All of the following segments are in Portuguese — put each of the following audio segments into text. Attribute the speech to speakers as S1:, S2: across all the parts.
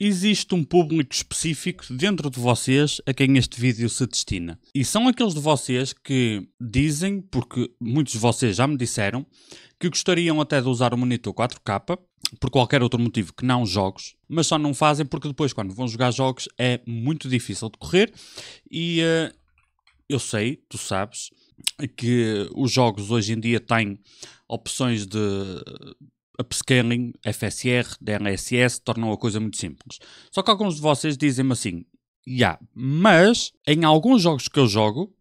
S1: Existe um público específico dentro de vocês a quem este vídeo se destina. E são aqueles de vocês que dizem, porque muitos de vocês já me disseram, que gostariam até de usar o monitor 4K, por qualquer outro motivo que não jogos, mas só não fazem porque depois, quando vão jogar jogos, é muito difícil de correr. E uh, eu sei, tu sabes, que os jogos hoje em dia têm opções de upscaling, FSR, DLSS, tornam a coisa muito simples. Só que alguns de vocês dizem-me assim, yeah, mas em alguns jogos que eu jogo,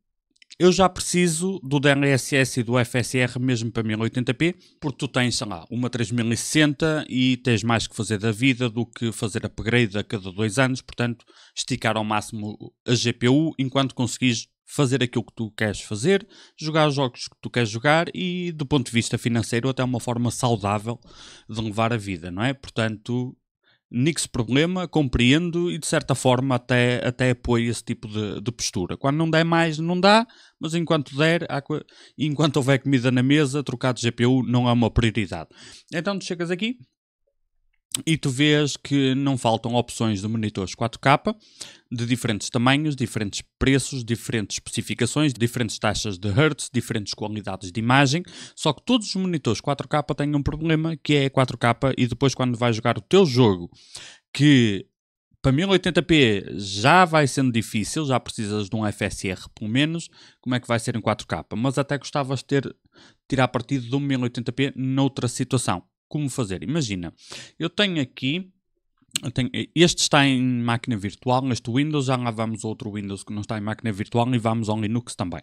S1: eu já preciso do DLSS e do FSR mesmo para 1080p, porque tu tens, sei lá, uma 3060 e tens mais que fazer da vida do que fazer upgrade a cada dois anos, portanto, esticar ao máximo a GPU enquanto conseguis fazer aquilo que tu queres fazer, jogar os jogos que tu queres jogar e, do ponto de vista financeiro, até uma forma saudável de levar a vida, não é? Portanto, nix problema, compreendo e, de certa forma, até, até apoio esse tipo de, de postura. Quando não der mais, não dá, mas enquanto der, há, enquanto houver comida na mesa, trocar de GPU não é uma prioridade. Então, tu chegas aqui e tu vês que não faltam opções de monitores 4K de diferentes tamanhos, diferentes preços, diferentes especificações, diferentes taxas de hertz, diferentes qualidades de imagem. Só que todos os monitores 4K têm um problema que é 4K e depois quando vais jogar o teu jogo que para 1080p já vai sendo difícil, já precisas de um FSR pelo menos, como é que vai ser em 4K? Mas até gostavas de ter, tirar partido de um 1080p noutra situação como fazer. Imagina, eu tenho aqui tenho, este está em máquina virtual, este Windows, já lá vamos outro Windows que não está em máquina virtual e vamos ao Linux também.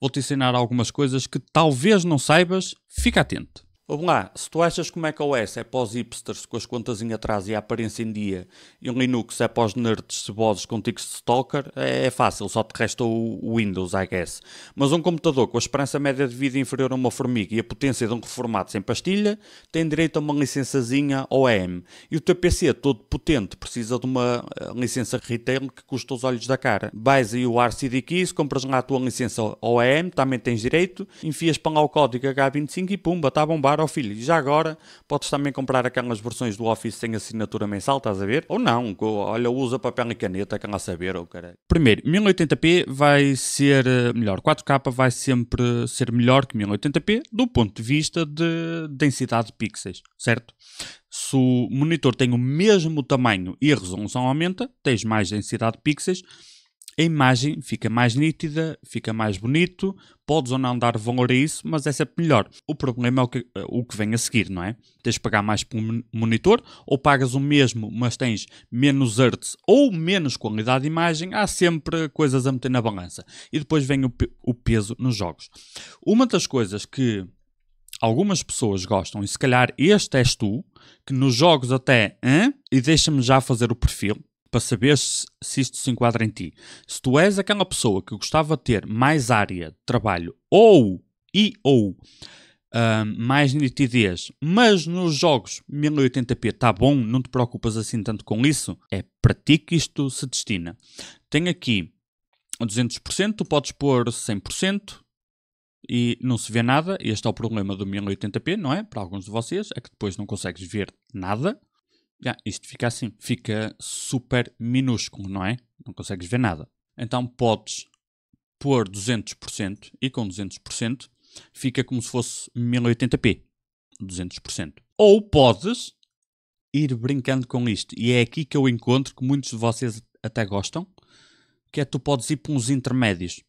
S1: Vou-te ensinar algumas coisas que talvez não saibas, fica atento. Vamos lá, se tu achas é que o macOS é para os hipsters com as contas em atrás e a aparência em dia, e o um Linux é para os nerds cebosos com tics de stalker, é, é fácil, só te resta o, Windows, I guess. Mas um computador com a esperança média de vida inferior a uma formiga e a potência de um reformado sem pastilha, tem direito a uma licençazinha OEM. E o teu PC, é todo potente, precisa de uma eh, licença retail que custa os olhos da cara. Vais aí o RCD Keys, compras lá a tua licença OEM, também tens direito, enfias para lá o código H25 e pumba, está a bombar ao filho. já agora podes também comprar aquelas versões do Office sem assinatura mensal, estás a ver? Ou não, olha, usa papel e caneta, aquela a saber, ou oh, caralho. Primeiro, 1080p vai ser eh, melhor, 4K vai sempre ser melhor que 1080p do ponto de vista de densidade de pixels, certo? Se o monitor tem o mesmo tamanho e a resolução aumenta, tens mais densidade de pixels a imagem fica mais nítida, fica mais bonito, podes ou não dar valor a isso, mas é sempre melhor. O problema é o que, eh, o que vem a seguir, não é? Tens de pagar mais por um monitor, ou pagas o mesmo, mas tens menos hertz ou menos qualidade de imagem, há sempre coisas a meter na balança. E depois vem o, o peso nos jogos. Uma das coisas que algumas pessoas gostam, e se calhar este és tu, que nos jogos até, hein? e deixa-me já fazer o perfil, para saber se, se isto se enquadra em ti. Se tu és aquela pessoa que gostava de ter mais área de trabalho ou e ou uh, mais nitidez, mas nos jogos 1080p está bom, não te preocupas assim tanto com isso, é para ti que isto se destina. Tem aqui 200%, tu podes pôr 100%, e não se vê nada. Este é o problema do 1080p, não é? Para alguns de vocês, é que depois não consegues ver nada yeah, isto fica assim, fica super minúsculo, não é? Não consegues ver nada. Então podes pôr 200% e com 200% fica como se fosse 1080p, 200%. Ou podes ir brincando com isto. E é aqui que eu encontro que muitos de vocês até gostam, que é tu podes ir para uns intermédios.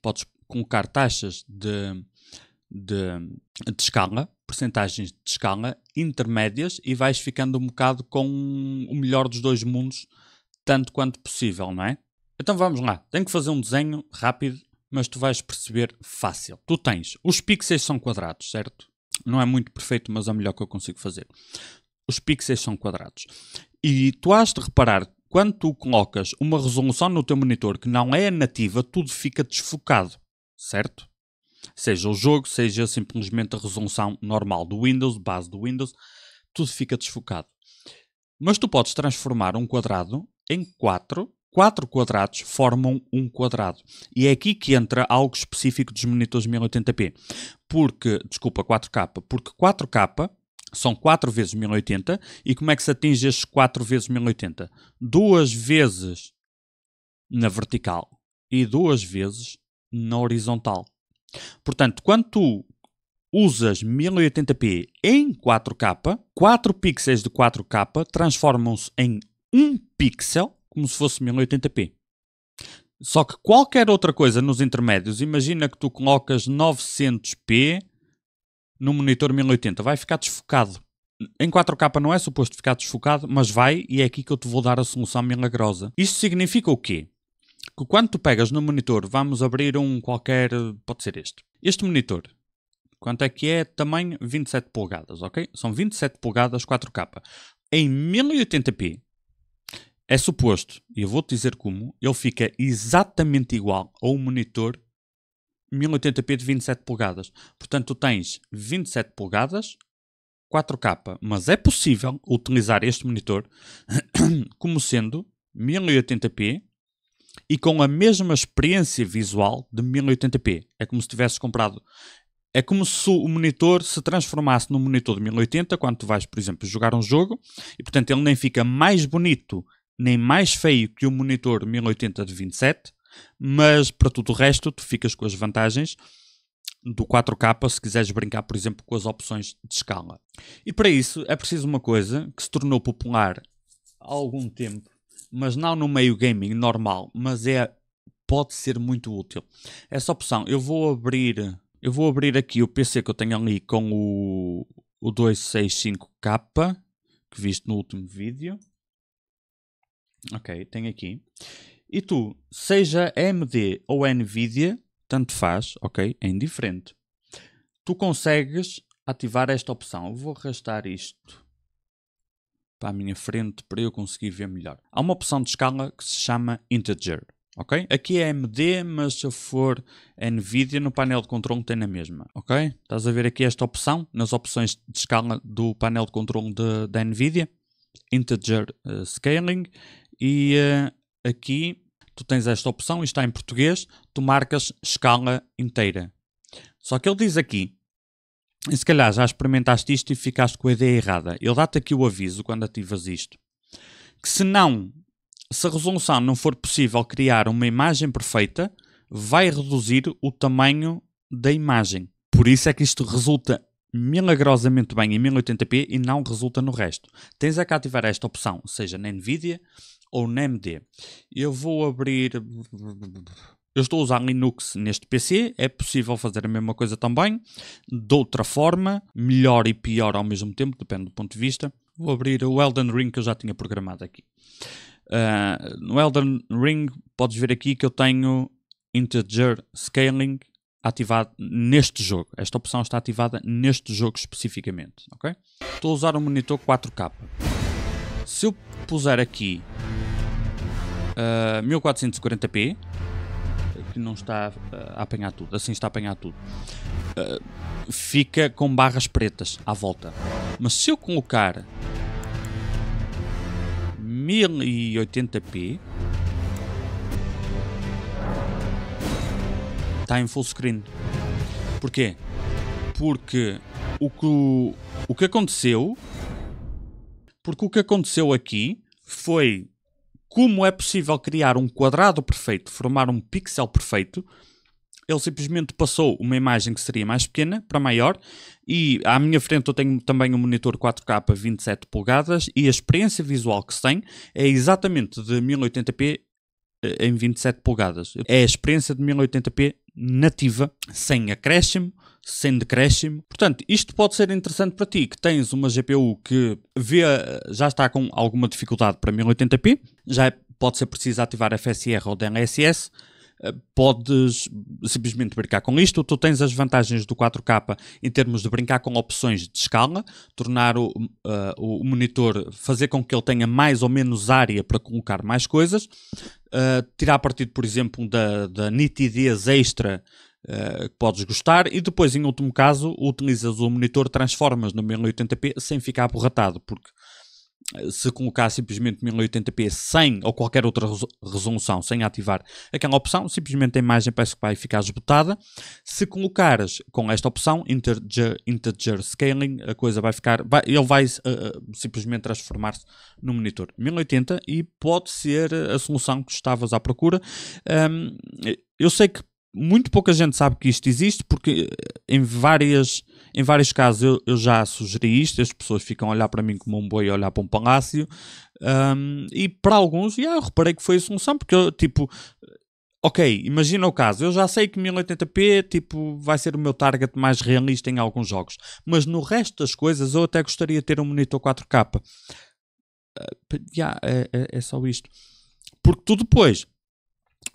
S1: Podes colocar taxas de de, de escala, porcentagens de escala intermédias e vais ficando um bocado com o melhor dos dois mundos, tanto quanto possível, não é? Então vamos lá, tenho que fazer um desenho rápido, mas tu vais perceber fácil. Tu tens, os pixels são quadrados, certo? Não é muito perfeito, mas é o melhor que eu consigo fazer. Os pixels são quadrados. E tu has de reparar, quando tu colocas uma resolução no teu monitor que não é nativa, tudo fica desfocado, certo? Seja o jogo, seja simplesmente a resolução normal do Windows, base do Windows, tudo fica desfocado. Mas tu podes transformar um quadrado em quatro. Quatro quadrados formam um quadrado. E é aqui que entra algo específico dos monitores 1080p. Porque, desculpa, 4K. Porque 4K são 4 vezes 1080 e como é que se atinge estes 4 vezes 1080? Duas vezes na vertical e duas vezes na horizontal. Portanto, quando tu usas 1080p em 4K, 4 pixels de 4K transformam-se em 1 pixel, como se fosse 1080p. Só que qualquer outra coisa nos intermédios, imagina que tu colocas 900p no monitor 1080, vai ficar desfocado. Em 4K não é suposto ficar desfocado, mas vai, e é aqui que eu te vou dar a solução milagrosa. Isto significa o quê? que quando tu pegas no monitor, vamos abrir um qualquer, pode ser este. Este monitor, quanto é que é? Tamanho 27 polegadas, ok? São 27 polegadas 4K. Em 1080p, é suposto, e eu vou-te dizer como, ele fica exatamente igual a um monitor 1080p de 27 polegadas. Portanto, tu tens 27 polegadas 4K, mas é possível utilizar este monitor como sendo 1080p e com a mesma experiência visual de 1080p. É como se tivesses comprado. É como se o monitor se transformasse num monitor de 1080 quando tu vais, por exemplo, jogar um jogo e, portanto, ele nem fica mais bonito nem mais feio que o monitor 1080 de 27, mas para tudo o resto tu ficas com as vantagens do 4K se quiseres brincar, por exemplo, com as opções de escala. E para isso é preciso uma coisa que se tornou popular há algum tempo mas não no meio gaming normal, mas é pode ser muito útil. Essa opção, eu vou abrir, eu vou abrir aqui o PC que eu tenho ali com o, o 265K que viste no último vídeo. Ok, tem aqui. E tu, seja AMD ou Nvidia, tanto faz, ok? É indiferente. Tu consegues ativar esta opção. Eu vou arrastar isto para a minha frente para eu conseguir ver melhor. Há uma opção de escala que se chama integer. Ok? Aqui é AMD, mas se eu for NVIDIA, no painel de controle tem a mesma. Ok? Estás a ver aqui esta opção, nas opções de escala do painel de controle da NVIDIA. Integer uh, Scaling. E uh, aqui tu tens esta opção, isto está em português, tu marcas escala inteira. Só que ele diz aqui e se calhar já experimentaste isto e ficaste com a ideia errada. Eu dá-te aqui o aviso quando ativas isto. Que se não, se a resolução não for possível criar uma imagem perfeita, vai reduzir o tamanho da imagem. Por isso é que isto resulta milagrosamente bem em 1080p e não resulta no resto. Tens é que ativar esta opção, seja na NVIDIA ou na AMD. Eu vou abrir... Eu estou a usar Linux neste PC, é possível fazer a mesma coisa também, de outra forma, melhor e pior ao mesmo tempo, depende do ponto de vista. Vou abrir o Elden Ring que eu já tinha programado aqui. Uh, no Elden Ring, podes ver aqui que eu tenho integer scaling ativado neste jogo. Esta opção está ativada neste jogo especificamente, ok? Estou a usar um monitor 4K. Se eu puser aqui uh, ah, 1440p, porque não está eh, a apanhar tudo, assim está a apanhar tudo. Uh, fica com barras pretas à volta. Mas se eu colocar 1080p, está em full screen. Porquê? Porque o que, o que aconteceu, porque o que aconteceu aqui foi como é possível criar um quadrado perfeito, formar um pixel perfeito, ele simplesmente passou uma imagem que seria mais pequena para maior e à minha frente eu tenho também um monitor 4K 27 polegadas e a experiência visual que se tem é exatamente de 1080p eh, em 27 polegadas. É a experiência de 1080p nativa, sem acréscimo, sem decréscimo. Portanto, isto pode ser interessante para ti, que tens uma GPU que vê, já está com alguma dificuldade para 1080p, já pode ser preciso ativar FSR ou DLSS, eh, podes simplesmente brincar com isto. Tu tens as vantagens do 4K em termos de brincar com opções de escala, tornar o, uh, o monitor, fazer com que ele tenha mais ou menos área para colocar mais coisas uh, tirar partido, por exemplo, da, da nitidez extra uh, que podes gostar e depois, em último caso, utilizas o monitor, transformas no 1080p sem ficar aborratado, porque se colocar simplesmente 1080p sem ou qualquer outra resolução, sem ativar aquela opção, simplesmente a imagem parece que vai ficar esgotada. Se colocares com esta opção, integer, integer scaling, a coisa vai ficar, vai, ele vai uh, simplesmente transformar-se no monitor 1080 e pode ser a solução que estavas à procura. Um, eu sei que muito pouca gente sabe que isto existe, porque eh, em, várias, em vários casos eu, eu já sugeri isto, as pessoas ficam a olhar para mim como um boi a olhar para um palácio, um, e para alguns, yeah, eu reparei que foi a solução, porque eu, tipo, eh, ok, imagina o caso, eu já sei que 1080p, tipo, vai ser o meu target mais realista em alguns jogos, mas no resto das coisas eu até gostaria de ter um monitor 4K. Uh, eh, yeah, é, é, é só isto. Porque tu depois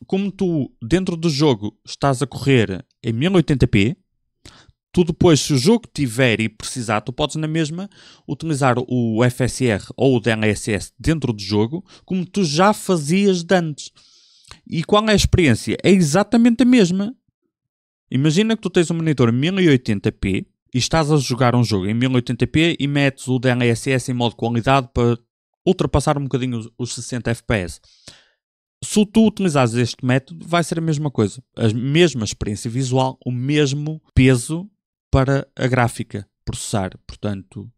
S1: como tu, dentro do jogo, estás a correr em 1080p, tu depois, se o jogo tiver e precisar, tu podes na mesma utilizar o FSR ou o DLSS dentro do jogo, como tu já fazias de antes. E qual é a experiência? É exatamente a mesma. Imagina que tu tens um monitor 1080p e estás a jogar um jogo em 1080p e metes o DLSS em modo qualidade para ultrapassar um bocadinho os 60 fps. Se tu utilizares este método, vai ser a mesma coisa. A mesma experiência visual, o mesmo peso para a gráfica processar. Portanto,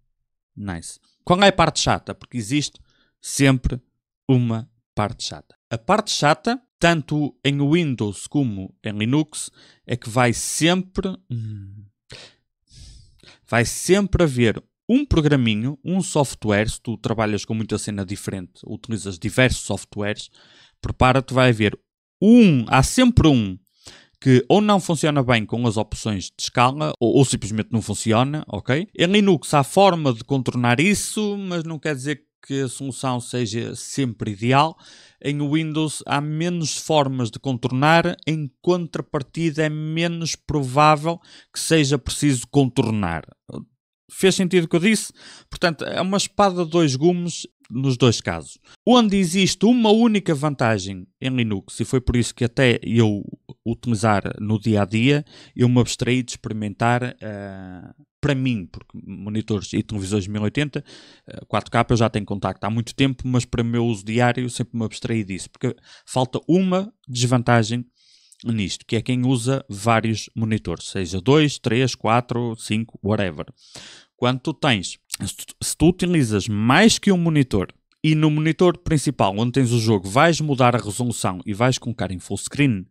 S1: nice. Qual é a parte chata? Porque existe sempre uma parte chata. A parte chata, tanto em Windows como em Linux, é que vai sempre. Hum, vai sempre haver um programinho, um software, se tu trabalhas com muita cena diferente, utilizas diversos softwares, prepara-te, vai haver um, há sempre um que ou não funciona bem com as opções de escala, ou, ou simplesmente não funciona, ok? Em Linux há forma de contornar isso, mas não quer dizer que a solução seja sempre ideal. Em Windows há menos formas de contornar, em contrapartida é menos provável que seja preciso contornar. Fez sentido o que eu disse? Portanto, é uma espada de dois gumes nos dois casos. Onde existe uma única vantagem em Linux, e foi por isso que até eu utilizar no dia a dia, eu me abstraí de experimentar uh, para mim, porque monitores e televisores 1080, 4K eh, eu já tenho contacto há muito tempo, mas para o meu uso diário sempre me abstraí disso, porque falta uma desvantagem nisto, que é quem usa vários monitores, seja 2, 3, 4, 5, whatever. Quando tu tens, se tu utilizas mais que um monitor e no monitor principal onde tens o jogo vais mudar a resolução e vais colocar em full screen,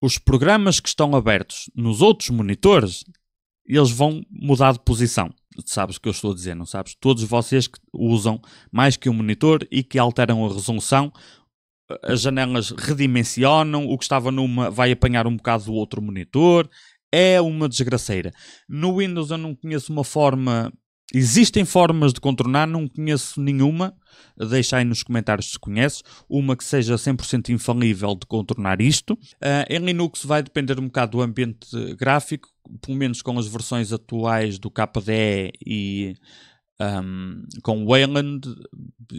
S1: os programas que estão abertos nos outros monitores, eles vão mudar de posição. Sabes o que eu estou a dizer, não sabes? Todos vocês que usam mais que um monitor e que alteram a resolução, as janelas redimensionam, o que estava numa vai apanhar um bocado do outro monitor. É uma desgraceira. No Windows eu não conheço uma forma. Existem formas de contornar, não conheço nenhuma. Deixa aí nos comentários se conheces. Uma que seja 100% infalível de contornar isto. Uh, em Linux vai depender um bocado do ambiente gráfico, pelo menos com as versões atuais do KDE e um, com Wayland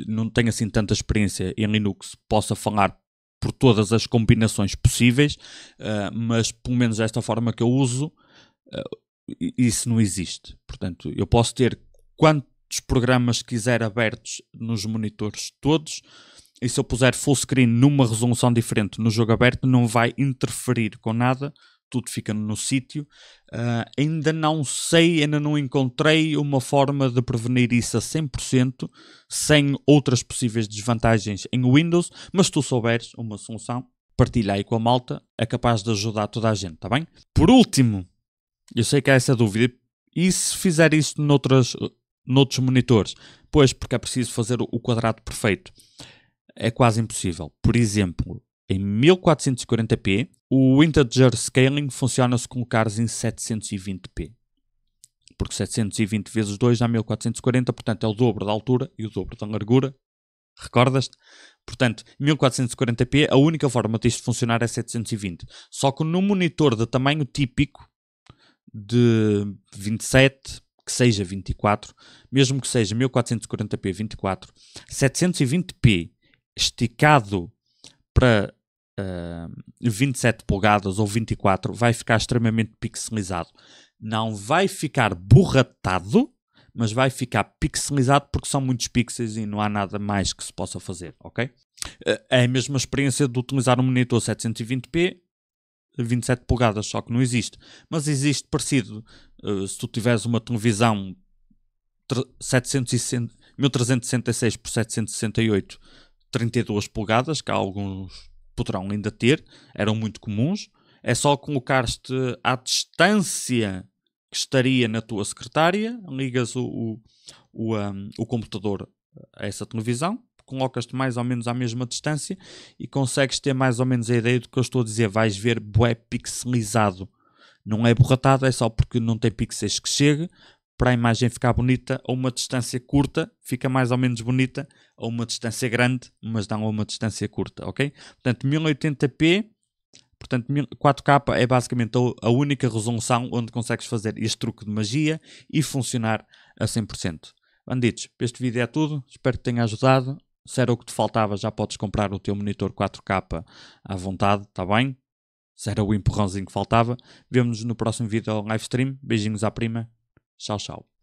S1: não tenho assim tanta experiência em Linux, possa falar por todas as combinações possíveis, uh, mas pelo menos desta forma que eu uso, uh, isso não existe. Portanto, eu posso ter quantos programas quiser abertos nos monitores todos, e se eu puser full screen numa resolução diferente no jogo aberto, não vai interferir com nada, tudo fica no sítio. Uh, ainda não sei, ainda não encontrei uma forma de prevenir isso a 100%, sem outras possíveis desvantagens em Windows, mas se tu souberes uma solução, partilha aí com a malta, é capaz de ajudar toda a gente, tá bem? Por último, eu sei que há essa dúvida, e se fizer isso noutras, noutros monitores? Pois, porque é preciso fazer o quadrado perfeito. É quase impossível. Por exemplo, em 1440p, o integer scaling funciona se colocares em 720p. Porque 720 vezes 2 dá 1440, portanto é o dobro da altura e o dobro da largura. recordas Portanto, 1440p, a única forma disto funcionar é 720. Só que num monitor de tamanho típico de 27, que seja 24, mesmo que seja 1440p 24, 720p esticado para 27 ah, polegadas ou 24 vai ficar extremamente pixelizado. Não vai ficar borratado, mas vai ficar pixelizado porque são muitos pixels e não há nada mais que se possa fazer, ok? Ah, é a mesma experiência de utilizar um monitor 720p 27 polegadas, só que não existe. Mas existe parecido. Ah, se tu tiveres uma televisão 760, 1366 por 768 32 polegadas, que há alguns poderão ainda ter, eram muito comuns. É só colocar-te à distância que estaria na tua secretária, ligas o, o, o, um, o computador a essa televisão, colocas-te mais ou menos à mesma distância e consegues ter mais ou menos a ideia do que eu estou a dizer. Vais ver bué pixelizado. Não é borratado, é só porque não tem pixels que chegue, para a imagem ficar bonita a uma distância curta, fica mais ou menos bonita a uma distância grande, mas não a uma distância curta, ok? Portanto, 1080p, portanto 4K é basicamente a única resolução onde consegues fazer este truque de magia e funcionar a 100%. Bandidos, este vídeo é tudo, espero que tenha ajudado. Se era o que te faltava, já podes comprar o teu monitor 4K à vontade, está bem? Se era o empurrãozinho que faltava. Vemo-nos no próximo vídeo ao live stream. Beijinhos à prima 稍稍。